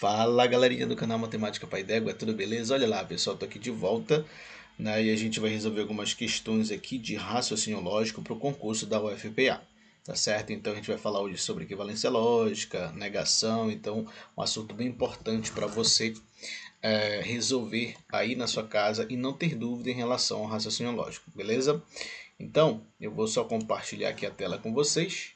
Fala galerinha do canal Matemática Pai D'Égua, tudo beleza? Olha lá pessoal, tô aqui de volta né, e a gente vai resolver algumas questões aqui de raciocínio lógico para o concurso da UFPA, tá certo? Então a gente vai falar hoje sobre equivalência lógica, negação, então um assunto bem importante para você é, resolver aí na sua casa e não ter dúvida em relação ao raciocínio lógico, beleza? Então eu vou só compartilhar aqui a tela com vocês,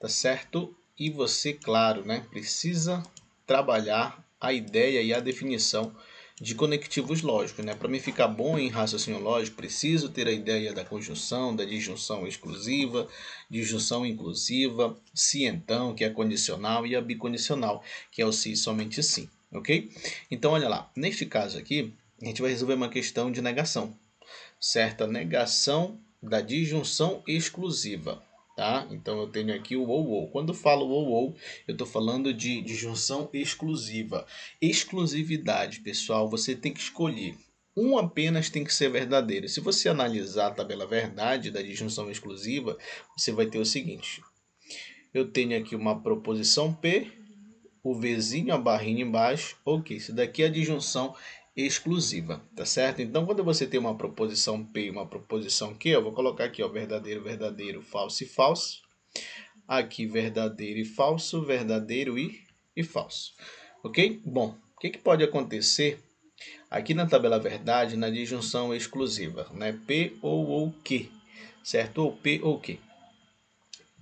tá certo? E você, claro, né, precisa trabalhar a ideia e a definição de conectivos lógicos. Né? Para mim ficar bom em raciocínio lógico, preciso ter a ideia da conjunção, da disjunção exclusiva, disjunção inclusiva, se então, que é condicional, e a bicondicional, que é o se somente sim. Ok? Então, olha lá. Neste caso aqui, a gente vai resolver uma questão de negação. Certa negação da disjunção exclusiva tá? Então eu tenho aqui o ou ou. Quando falo ou ou, eu estou falando de disjunção exclusiva. Exclusividade, pessoal, você tem que escolher. Um apenas tem que ser verdadeiro. Se você analisar a tabela verdade da disjunção exclusiva, você vai ter o seguinte. Eu tenho aqui uma proposição P, o Vzinho, a barrinha embaixo. Ok, isso daqui é a disjunção exclusiva, tá certo? Então, quando você tem uma proposição P e uma proposição Q, eu vou colocar aqui, ó, verdadeiro, verdadeiro, falso e falso. Aqui, verdadeiro e falso, verdadeiro e, e falso. Ok? Bom, o que, que pode acontecer aqui na tabela verdade, na disjunção exclusiva, né? P ou ou Q, certo? Ou P ou Q.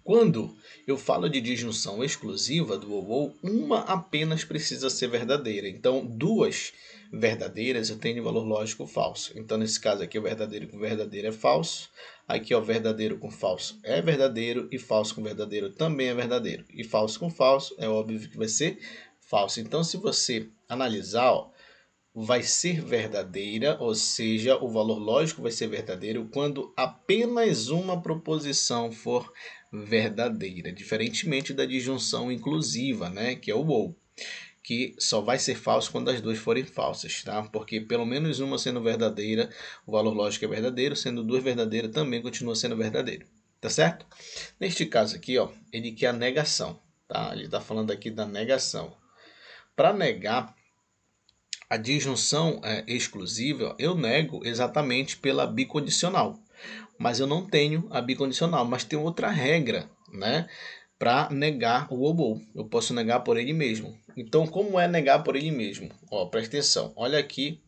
Quando eu falo de disjunção exclusiva do ou ou, uma apenas precisa ser verdadeira. Então, duas verdadeiras eu atendem valor lógico falso. Então, nesse caso aqui, o verdadeiro com verdadeiro é falso. Aqui, o verdadeiro com falso é verdadeiro. E falso com verdadeiro também é verdadeiro. E falso com falso é óbvio que vai ser falso. Então, se você analisar, ó, vai ser verdadeira, ou seja, o valor lógico vai ser verdadeiro quando apenas uma proposição for verdadeira, diferentemente da disjunção inclusiva, né, que é o ou, que só vai ser falso quando as duas forem falsas, tá? Porque pelo menos uma sendo verdadeira, o valor lógico é verdadeiro, sendo duas verdadeiras também continua sendo verdadeiro, tá certo? Neste caso aqui, ó, ele quer a negação, tá? Ele está falando aqui da negação. Para negar, a disjunção é, exclusiva eu nego exatamente pela bicondicional. Mas eu não tenho a bicondicional, mas tem outra regra, né? Para negar o obou. Eu posso negar por ele mesmo. Então, como é negar por ele mesmo? Ó, presta atenção. Olha aqui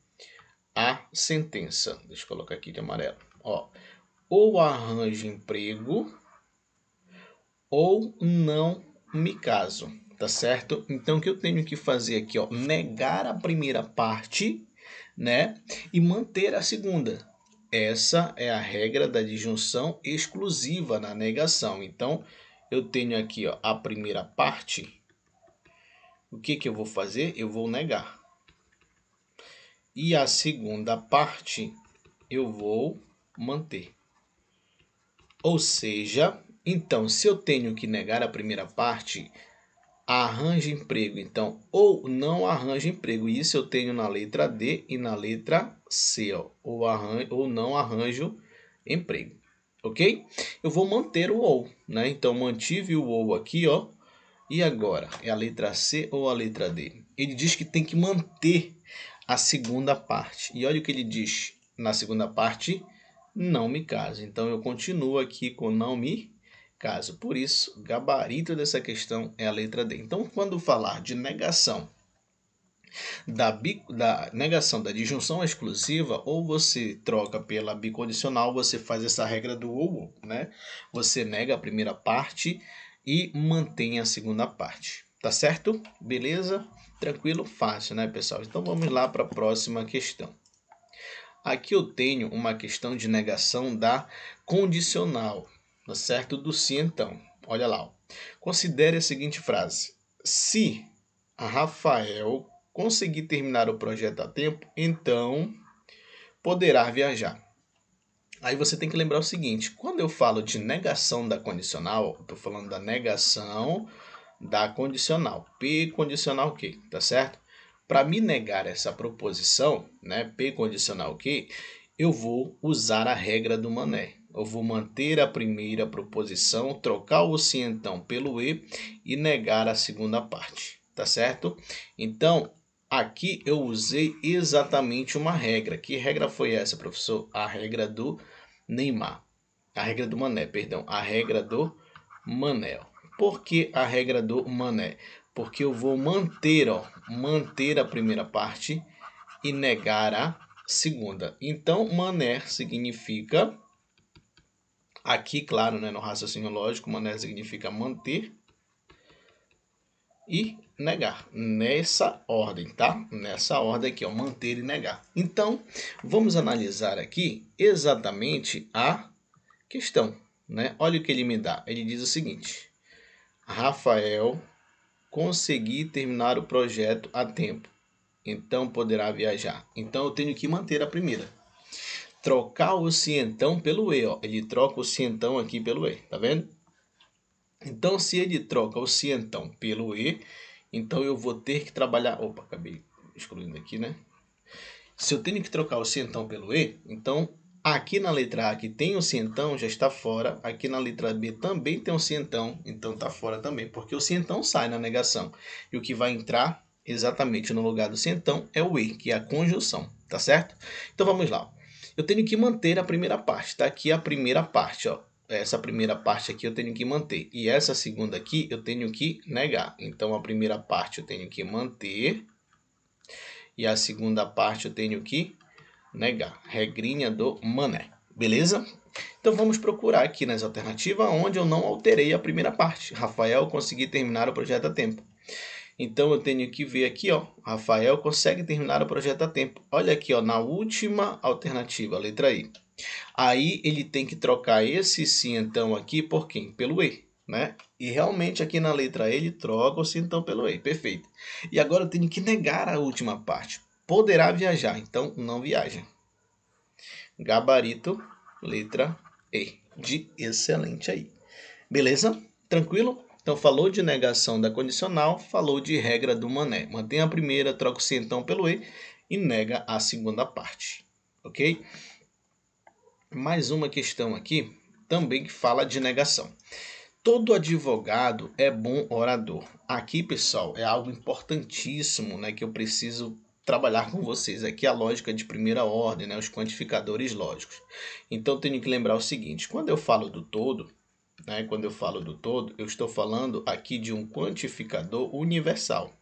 a sentença. Deixa eu colocar aqui de amarelo. Ó, ou arranjo emprego ou não me caso tá certo? Então, o que eu tenho que fazer aqui, ó? Negar a primeira parte, né? E manter a segunda. Essa é a regra da disjunção exclusiva na negação. Então, eu tenho aqui ó, a primeira parte. O que, que eu vou fazer? Eu vou negar. E a segunda parte eu vou manter. Ou seja, então, se eu tenho que negar a primeira parte, arranja emprego. Então, ou não arranja emprego. Isso eu tenho na letra D e na letra C, ó. Ou, arranjo, ou não arranjo emprego. Ok? Eu vou manter o ou, né? Então, mantive o ou aqui, ó. E agora? É a letra C ou a letra D? Ele diz que tem que manter a segunda parte. E olha o que ele diz na segunda parte. Não me case. Então, eu continuo aqui com não me caso. Por isso, gabarito dessa questão é a letra D. Então, quando falar de negação da, da, negação da disjunção exclusiva, ou você troca pela bicondicional, você faz essa regra do ou, né? Você nega a primeira parte e mantém a segunda parte. Tá certo? Beleza? Tranquilo? Fácil, né, pessoal? Então vamos lá para a próxima questão. Aqui eu tenho uma questão de negação da condicional. No certo do se então. Olha lá. Ó. Considere a seguinte frase. Se a Rafael conseguir terminar o projeto a tempo, então poderá viajar. Aí você tem que lembrar o seguinte: quando eu falo de negação da condicional, eu estou falando da negação da condicional. P condicional quê tá certo? Para me negar essa proposição, né, P condicional o quê eu vou usar a regra do mané. Eu vou manter a primeira proposição, trocar o se então pelo e e negar a segunda parte, tá certo? Então, aqui eu usei exatamente uma regra. Que regra foi essa, professor? A regra do Neymar. A regra do Mané, perdão. A regra do Mané. Por que a regra do Mané? Porque eu vou manter, ó, manter a primeira parte e negar a segunda. Então, Mané significa Aqui, claro, né, no raciocínio lógico, mané significa manter e negar. Nessa ordem, tá? Nessa ordem aqui, ó, manter e negar. Então, vamos analisar aqui exatamente a questão, né? Olha o que ele me dá. Ele diz o seguinte: Rafael consegui terminar o projeto a tempo, então poderá viajar. Então eu tenho que manter a primeira trocar o cientão pelo E, ó. Ele troca o cientão aqui pelo E, tá vendo? Então, se ele troca o cientão pelo E, então eu vou ter que trabalhar... Opa, acabei excluindo aqui, né? Se eu tenho que trocar o cientão pelo E, então aqui na letra A que tem o cientão, já está fora. Aqui na letra B também tem o cientão, então está fora também, porque o cientão sai na negação. E o que vai entrar exatamente no lugar do cientão é o E, que é a conjunção, tá certo? Então vamos lá eu tenho que manter a primeira parte. Está aqui é a primeira parte, ó. Essa primeira parte aqui eu tenho que manter. E essa segunda aqui eu tenho que negar. Então, a primeira parte eu tenho que manter. E a segunda parte eu tenho que negar. Regrinha do mané. Beleza? Então vamos procurar aqui nas alternativas onde eu não alterei a primeira parte. Rafael, consegui terminar o projeto a tempo. Então eu tenho que ver aqui, ó, Rafael consegue terminar o projeto a tempo. Olha aqui, ó, na última alternativa, letra I. Aí ele tem que trocar esse sim então aqui por quem? Pelo E, né? E realmente aqui na letra E ele troca o sim então pelo E, perfeito. E agora eu tenho que negar a última parte. Poderá viajar, então não viaja. Gabarito, letra E, de excelente aí. Beleza? Tranquilo? Então, falou de negação da condicional, falou de regra do mané. Mantém a primeira, troca o C então pelo E e nega a segunda parte. Ok? Mais uma questão aqui, também que fala de negação. Todo advogado é bom orador. Aqui, pessoal, é algo importantíssimo né, que eu preciso trabalhar com vocês aqui é a lógica de primeira ordem, né, os quantificadores lógicos. Então tenho que lembrar o seguinte, quando eu falo do todo, né? Quando eu falo do todo, eu estou falando aqui de um quantificador universal.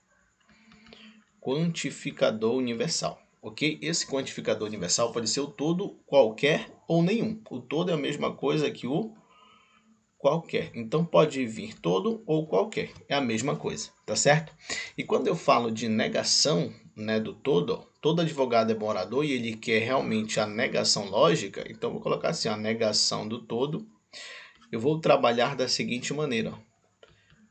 Quantificador universal, ok? Esse quantificador universal pode ser o todo, qualquer ou nenhum. O todo é a mesma coisa que o qualquer. Então pode vir todo ou qualquer, é a mesma coisa, tá certo? E quando eu falo de negação, né, do todo, todo advogado é morador e ele quer realmente a negação lógica, então vou colocar assim, a negação do todo eu vou trabalhar da seguinte maneira: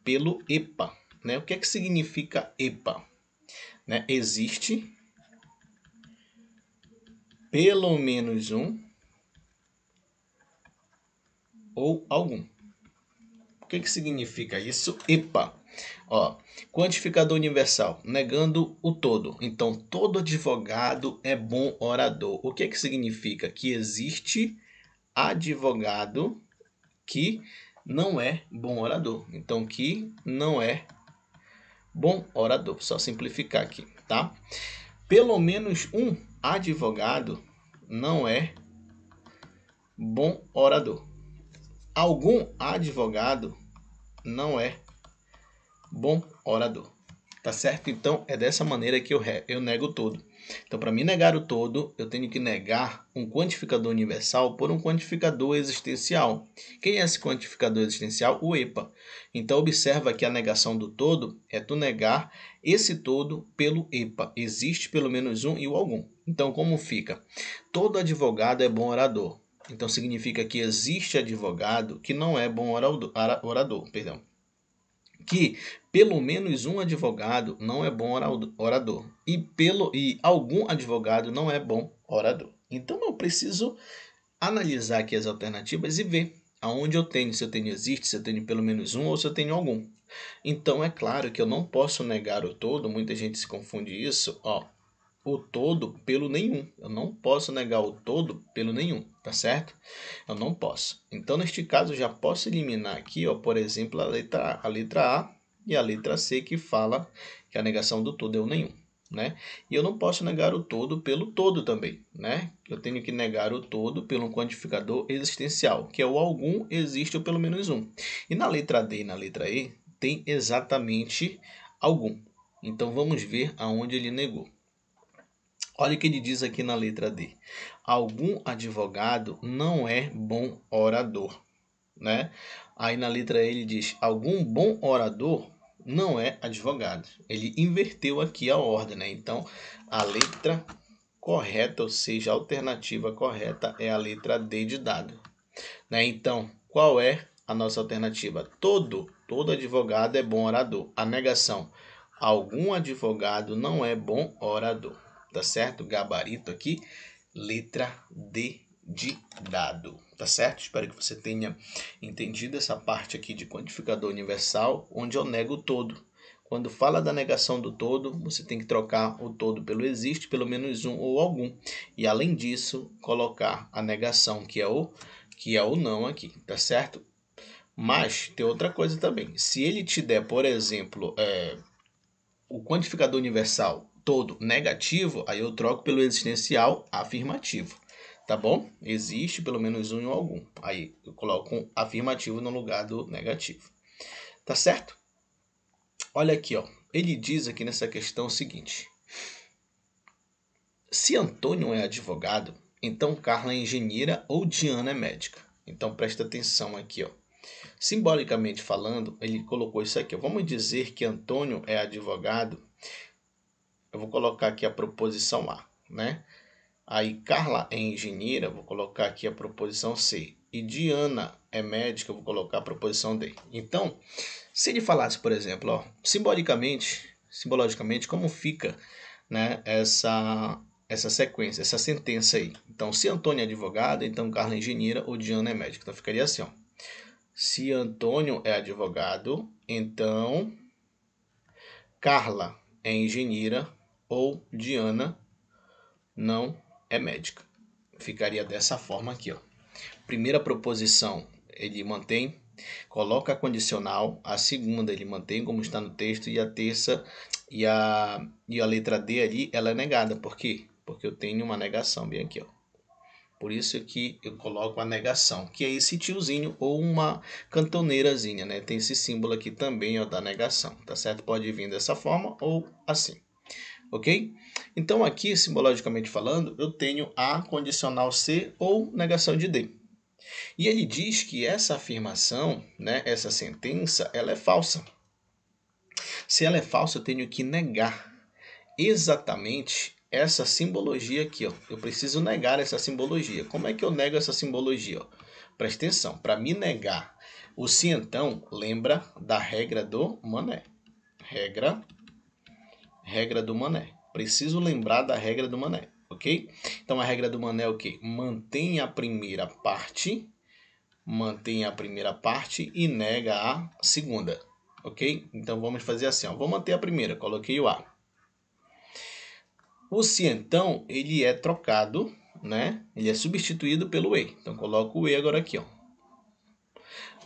pelo EPA. Né? O que é que significa EPA? Né? Existe pelo menos um ou algum. O que, é que significa isso? EPA. Ó, quantificador universal, negando o todo. Então, todo advogado é bom orador. O que, é que significa? Que existe advogado que não é bom orador. Então, que não é bom orador. Só simplificar aqui, tá? Pelo menos um advogado não é bom orador. Algum advogado não é bom orador. Tá certo? Então é dessa maneira que eu, eu nego todo. Então, para me negar o todo, eu tenho que negar um quantificador universal por um quantificador existencial. Quem é esse quantificador existencial? O EPA. Então, observa que a negação do todo é tu negar esse todo pelo EPA. Existe pelo menos um e o algum. Então, como fica? Todo advogado é bom orador. Então, significa que existe advogado que não é bom orador, orador perdão que pelo menos um advogado não é bom orador e pelo e algum advogado não é bom orador. Então eu preciso analisar aqui as alternativas e ver aonde eu tenho, se eu tenho existe, se eu tenho pelo menos um ou se eu tenho algum. Então é claro que eu não posso negar o todo, muita gente se confunde isso, ó, o todo pelo nenhum. Eu não posso negar o todo pelo nenhum, tá certo? Eu não posso. Então neste caso eu já posso eliminar aqui, ó, por exemplo, a letra a, a letra A e a letra C, que fala que a negação do todo é o nenhum. Né? E eu não posso negar o todo pelo todo também, né? Eu tenho que negar o todo pelo quantificador existencial, que é o algum existe ou pelo menos um. E na letra D e na letra E tem exatamente algum. Então vamos ver aonde ele negou. Olha o que ele diz aqui na letra D. Algum advogado não é bom orador, né? Aí na letra E ele diz: algum bom orador não é advogado. Ele inverteu aqui a ordem, né? Então, a letra correta, ou seja, a alternativa correta é a letra D de dado. Né? Então, qual é a nossa alternativa? Todo, todo advogado é bom orador. A negação, algum advogado não é bom orador. Tá certo? Gabarito aqui, letra D de dado, tá certo? Espero que você tenha entendido essa parte aqui de quantificador universal, onde eu nego o todo. Quando fala da negação do todo, você tem que trocar o todo pelo existe, pelo menos um ou algum. E além disso, colocar a negação que é o que é o não aqui, tá certo? Mas tem outra coisa também. Se ele te der, por exemplo, é, o quantificador universal todo negativo, aí eu troco pelo existencial afirmativo. Tá bom? Existe pelo menos um ou algum. Aí eu coloco um afirmativo no lugar do negativo. Tá certo? Olha aqui, ó. Ele diz aqui nessa questão o seguinte: Se Antônio é advogado, então Carla é engenheira ou Diana é médica. Então presta atenção aqui, ó. Simbolicamente falando, ele colocou isso aqui. Vamos dizer que Antônio é advogado. Eu vou colocar aqui a proposição A, né? Aí Carla é engenheira, vou colocar aqui a proposição C. E Diana é médica, vou colocar a proposição D. Então, se ele falasse, por exemplo, ó, simbolicamente, simbologicamente, como fica né, essa, essa sequência, essa sentença aí? Então, se Antônio é advogado, então Carla é engenheira ou Diana é médica. Então, ficaria assim, ó. Se Antônio é advogado, então Carla é engenheira ou Diana não é médica. Ficaria dessa forma aqui, ó. Primeira proposição ele mantém, coloca a condicional, a segunda ele mantém como está no texto e a terça e a e a letra D ali ela é negada, por quê? Porque eu tenho uma negação bem aqui, ó. Por isso que eu coloco a negação, que é esse tiozinho ou uma cantoneirazinha, né? Tem esse símbolo aqui também, ó, da negação, tá certo? Pode vir dessa forma ou assim ok? Então aqui, simbologicamente falando, eu tenho A condicional C ou negação de D. E ele diz que essa afirmação, né, essa sentença, ela é falsa. Se ela é falsa, eu tenho que negar exatamente essa simbologia aqui. Ó. Eu preciso negar essa simbologia. Como é que eu nego essa simbologia? Ó? Presta atenção. Para me negar o então lembra da regra do Mané. Regra regra do mané. Preciso lembrar da regra do mané, ok? Então a regra do mané é o quê? Mantém a primeira parte, mantém a primeira parte e nega a segunda, ok? Então vamos fazer assim, ó. vou manter a primeira, coloquei o A. O se então, ele é trocado, né? Ele é substituído pelo E. Então coloco o E agora aqui, ó.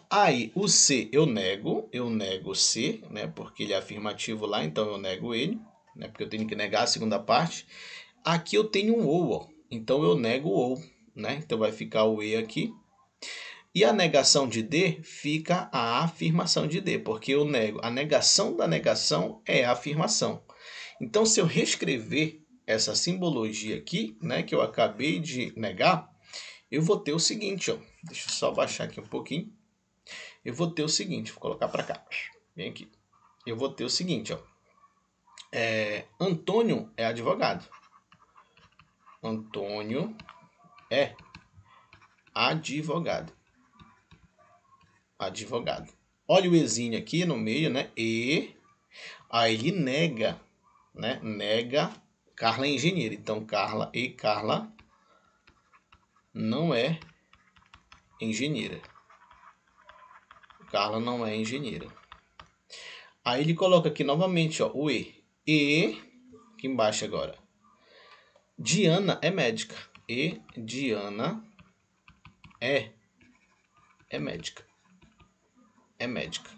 Aí, o C eu nego, eu nego o C, né? Porque ele é afirmativo lá, então eu nego ele né? Porque eu tenho que negar a segunda parte. Aqui eu tenho um ou, ó. então eu nego o ou, né? Então vai ficar o e aqui. E a negação de D fica a afirmação de D, porque eu nego. A negação da negação é a afirmação. Então, se eu reescrever essa simbologia aqui, né, que eu acabei de negar, eu vou ter o seguinte, ó. Deixa eu só baixar aqui um pouquinho. Eu vou ter o seguinte, vou colocar para cá. Vem aqui. Eu vou ter o seguinte, ó é, Antônio é advogado. Antônio é advogado. Advogado. Olha o Ezinho aqui no meio, né? E. Aí ele nega, né? Nega. Carla é engenheira. Então, Carla e Carla não é engenheira. Carla não é engenheira. Aí ele coloca aqui novamente, ó, o E. E aqui embaixo agora. Diana é médica. E Diana é é médica. É médica.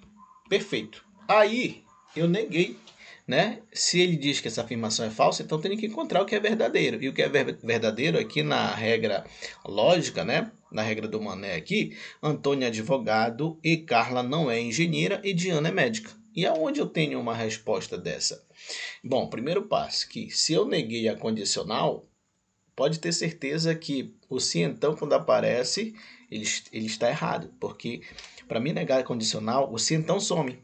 Perfeito. Aí eu neguei, né? Se ele diz que essa afirmação é falsa, então tem que encontrar o que é verdadeiro. E o que é ver verdadeiro aqui na regra lógica, né? Na regra do Mané aqui, Antônio é advogado e Carla não é engenheira e Diana é médica. E aonde eu tenho uma resposta dessa? Bom, primeiro passo, que se eu neguei a condicional, pode ter certeza que o se então, quando aparece, ele, ele está errado. Porque para mim negar a condicional, o se então some.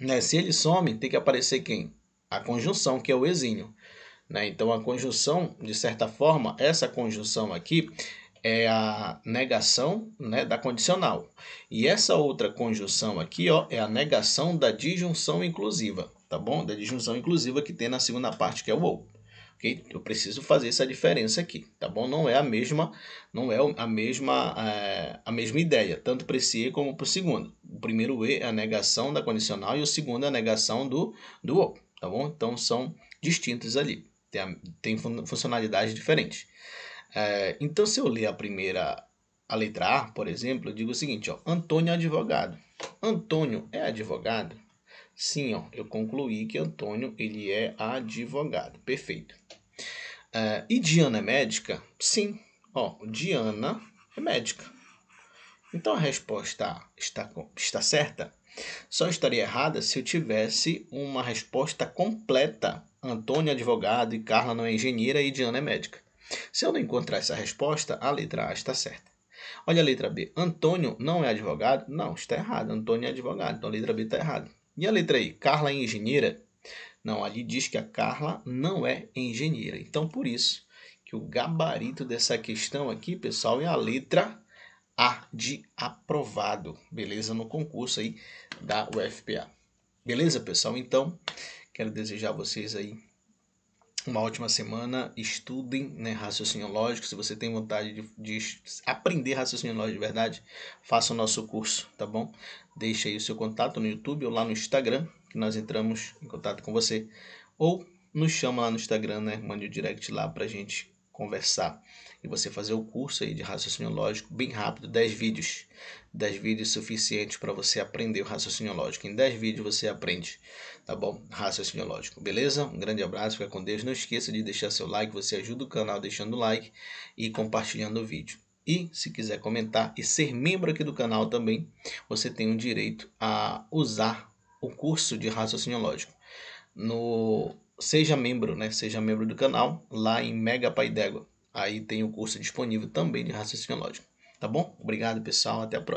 Né? Se ele some, tem que aparecer quem? A conjunção, que é o exínio. Né? Então, a conjunção, de certa forma, essa conjunção aqui, é a negação né, da condicional. E essa outra conjunção aqui ó, é a negação da disjunção inclusiva, tá bom? Da disjunção inclusiva que tem na segunda parte, que é o ou. Okay? Eu preciso fazer essa diferença aqui, tá bom? Não é a mesma, não é a mesma, é, a mesma ideia, tanto para esse E como para o segundo. O primeiro E é a negação da condicional e o segundo é a negação do, do ou, tá bom? Então, são distintos ali, tem, tem funcionalidades diferentes. É, então, se eu ler a primeira, a letra A, por exemplo, eu digo o seguinte: ó, Antônio é advogado. Antônio é advogado? Sim, ó, eu concluí que Antônio ele é advogado. Perfeito. É, e Diana é médica? Sim, ó, Diana é médica. Então a resposta está, está certa? Só estaria errada se eu tivesse uma resposta completa. Antônio é advogado e Carla não é engenheira e Diana é médica. Se eu não encontrar essa resposta, a letra A está certa. Olha a letra B. Antônio não é advogado? Não, está errado. Antônio é advogado. Então a letra B está errada. E a letra I? Carla é engenheira? Não, ali diz que a Carla não é engenheira. Então por isso que o gabarito dessa questão aqui, pessoal, é a letra A de aprovado. Beleza? No concurso aí da UFPA. Beleza, pessoal? Então, quero desejar a vocês aí uma ótima semana. Estudem né, raciocínio lógico. Se você tem vontade de, de aprender raciocínio lógico de verdade, faça o nosso curso, tá bom? Deixe aí o seu contato no YouTube ou lá no Instagram, que nós entramos em contato com você. Ou nos chama lá no Instagram, né? Mande o direct lá pra gente conversar e você fazer o curso aí de raciocínio lógico bem rápido, 10 vídeos. 10 vídeos suficientes para você aprender o raciocínio lógico. Em 10 vídeos você aprende, tá bom? Raciocínio lógico, beleza? Um grande abraço, fica com Deus. Não esqueça de deixar seu like, você ajuda o canal deixando o like e compartilhando o vídeo. E se quiser comentar e ser membro aqui do canal também, você tem o direito a usar o curso de raciocínio lógico. No seja membro, né? Seja membro do canal lá em Mega Pai Dégua. Aí tem o curso disponível também de raciocínio lógico. Tá bom? Obrigado, pessoal. Até a próxima.